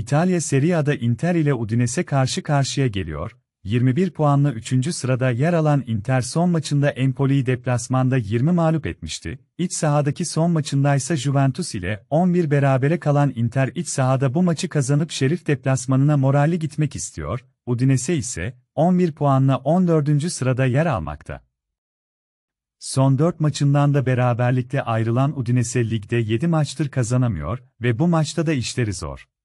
İtalya Serie A'da Inter ile Udinese karşı karşıya geliyor. 21 puanla 3. sırada yer alan Inter son maçında Empoli'yi deplasmanda 20 mağlup etmişti. İç sahadaki son maçında ise Juventus ile 11 berabere kalan Inter iç sahada bu maçı kazanıp Şerif deplasmanına moralli gitmek istiyor. Udinese ise 11 puanla 14. sırada yer almakta. Son 4 maçından da beraberlikle ayrılan Udinese ligde 7 maçtır kazanamıyor ve bu maçta da işleri zor.